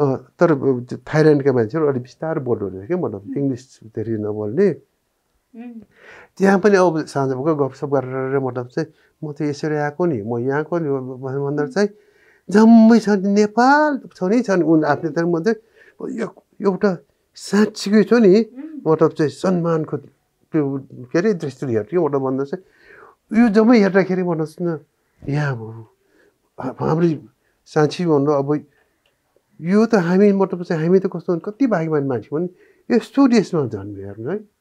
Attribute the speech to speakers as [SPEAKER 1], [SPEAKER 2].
[SPEAKER 1] तर थाइल्यान्डका मान्छेहरू अलिक बिस्तारो बोल्नु हुने क्या मतलब इङ्ग्लिस धेरै नबोल्ने त्यहाँ पनि अब साँझ भएको गफसप गरेर मतलब चाहिँ म त यसरी आएको नि म यहाँको नि भन्दा चाहिँ जम्मै छ नि नेपाल छ नि छन् उन आफ्नै तर म चाहिँ एउटा साँच्चीकै छ नि मतलब चाहिँ सम्मानको त्यो के अरे दृष्टिले हेर्थ्यो मतलब भन्दा चाहिँ यो जम्मै हेर्दाखेरि भन्नुहोस् न यहाँ हाम्रो साँच्ची भन्नु अब
[SPEAKER 2] यो त हामी मतलब चाहिँ हामी त कस्तो कति भाग्यमान मान्छे हो नि यस्तो देशमा जन्मियो हेर्नु है